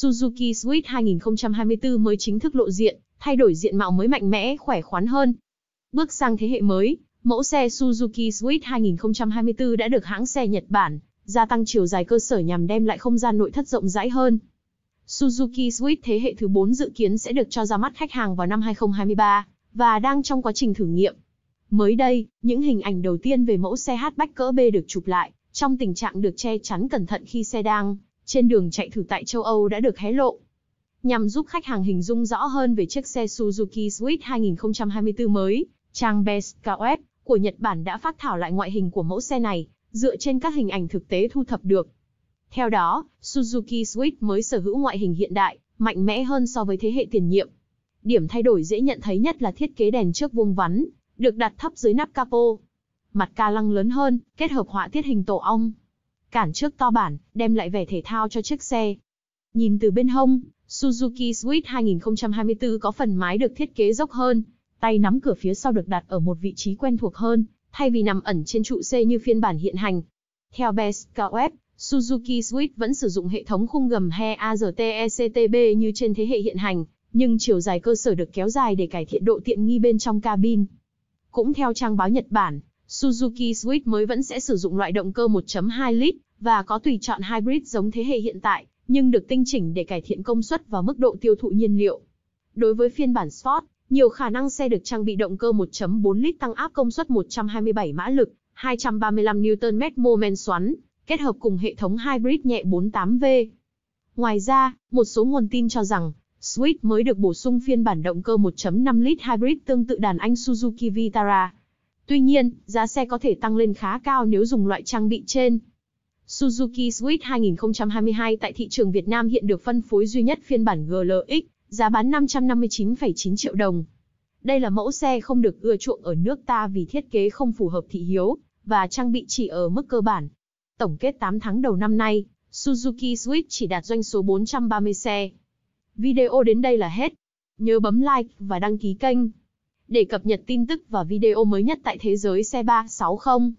Suzuki Swift 2024 mới chính thức lộ diện, thay đổi diện mạo mới mạnh mẽ, khỏe khoắn hơn. Bước sang thế hệ mới, mẫu xe Suzuki Swift 2024 đã được hãng xe Nhật Bản gia tăng chiều dài cơ sở nhằm đem lại không gian nội thất rộng rãi hơn. Suzuki Swift thế hệ thứ 4 dự kiến sẽ được cho ra mắt khách hàng vào năm 2023 và đang trong quá trình thử nghiệm. Mới đây, những hình ảnh đầu tiên về mẫu xe hatchback cỡ B được chụp lại trong tình trạng được che chắn cẩn thận khi xe đang trên đường chạy thử tại châu Âu đã được hé lộ. Nhằm giúp khách hàng hình dung rõ hơn về chiếc xe Suzuki Swift 2024 mới, trang Best KOF của Nhật Bản đã phát thảo lại ngoại hình của mẫu xe này, dựa trên các hình ảnh thực tế thu thập được. Theo đó, Suzuki Swift mới sở hữu ngoại hình hiện đại, mạnh mẽ hơn so với thế hệ tiền nhiệm. Điểm thay đổi dễ nhận thấy nhất là thiết kế đèn trước vuông vắn, được đặt thấp dưới nắp capo. Mặt ca lăng lớn hơn, kết hợp họa tiết hình tổ ong, cản trước to bản, đem lại vẻ thể thao cho chiếc xe. Nhìn từ bên hông, Suzuki Swift 2024 có phần mái được thiết kế dốc hơn, tay nắm cửa phía sau được đặt ở một vị trí quen thuộc hơn, thay vì nằm ẩn trên trụ C như phiên bản hiện hành. Theo Berska Web, Suzuki Swift vẫn sử dụng hệ thống khung gầm he ARTECTB như trên thế hệ hiện hành, nhưng chiều dài cơ sở được kéo dài để cải thiện độ tiện nghi bên trong cabin. Cũng theo trang báo Nhật Bản, Suzuki Swift mới vẫn sẽ sử dụng loại động cơ 1.2 lít, và có tùy chọn hybrid giống thế hệ hiện tại, nhưng được tinh chỉnh để cải thiện công suất và mức độ tiêu thụ nhiên liệu. Đối với phiên bản Sport, nhiều khả năng xe được trang bị động cơ 1.4 lít tăng áp công suất 127 mã lực, 235 Nm mô-men xoắn, kết hợp cùng hệ thống hybrid nhẹ 48V. Ngoài ra, một số nguồn tin cho rằng, Swift mới được bổ sung phiên bản động cơ 1.5 lít hybrid tương tự đàn anh Suzuki Vitara. Tuy nhiên, giá xe có thể tăng lên khá cao nếu dùng loại trang bị trên. Suzuki Swift 2022 tại thị trường Việt Nam hiện được phân phối duy nhất phiên bản GLX, giá bán 559,9 triệu đồng. Đây là mẫu xe không được ưa chuộng ở nước ta vì thiết kế không phù hợp thị hiếu và trang bị chỉ ở mức cơ bản. Tổng kết 8 tháng đầu năm nay, Suzuki Swift chỉ đạt doanh số 430 xe. Video đến đây là hết. Nhớ bấm like và đăng ký kênh để cập nhật tin tức và video mới nhất tại thế giới xe 360.